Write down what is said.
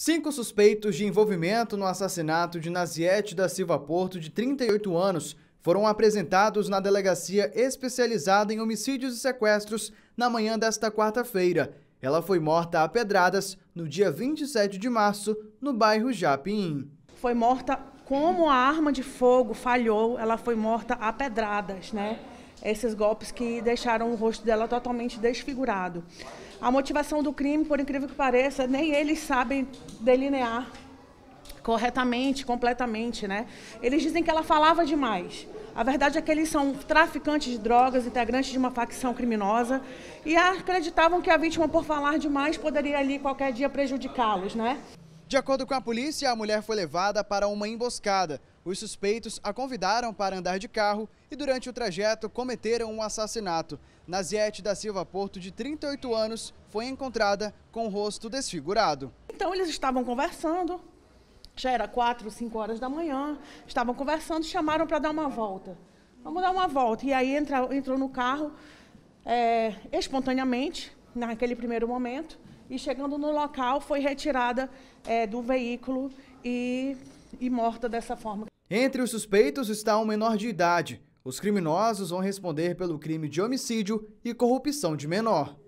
Cinco suspeitos de envolvimento no assassinato de Naziete da Silva Porto, de 38 anos, foram apresentados na delegacia especializada em homicídios e sequestros na manhã desta quarta-feira. Ela foi morta a pedradas no dia 27 de março, no bairro Japim. Foi morta como a arma de fogo falhou, ela foi morta a pedradas, né? esses golpes que deixaram o rosto dela totalmente desfigurado. A motivação do crime, por incrível que pareça, nem eles sabem delinear corretamente, completamente, né? Eles dizem que ela falava demais. A verdade é que eles são traficantes de drogas, integrantes de uma facção criminosa e acreditavam que a vítima, por falar demais, poderia ali qualquer dia prejudicá-los, né? De acordo com a polícia, a mulher foi levada para uma emboscada. Os suspeitos a convidaram para andar de carro e durante o trajeto cometeram um assassinato. Naziete da Silva Porto, de 38 anos, foi encontrada com o rosto desfigurado. Então eles estavam conversando, já era 4, 5 horas da manhã, estavam conversando, chamaram para dar uma volta. Vamos dar uma volta. E aí entra, entrou no carro, é, espontaneamente, naquele primeiro momento e chegando no local foi retirada é, do veículo e, e morta dessa forma. Entre os suspeitos está um menor de idade. Os criminosos vão responder pelo crime de homicídio e corrupção de menor.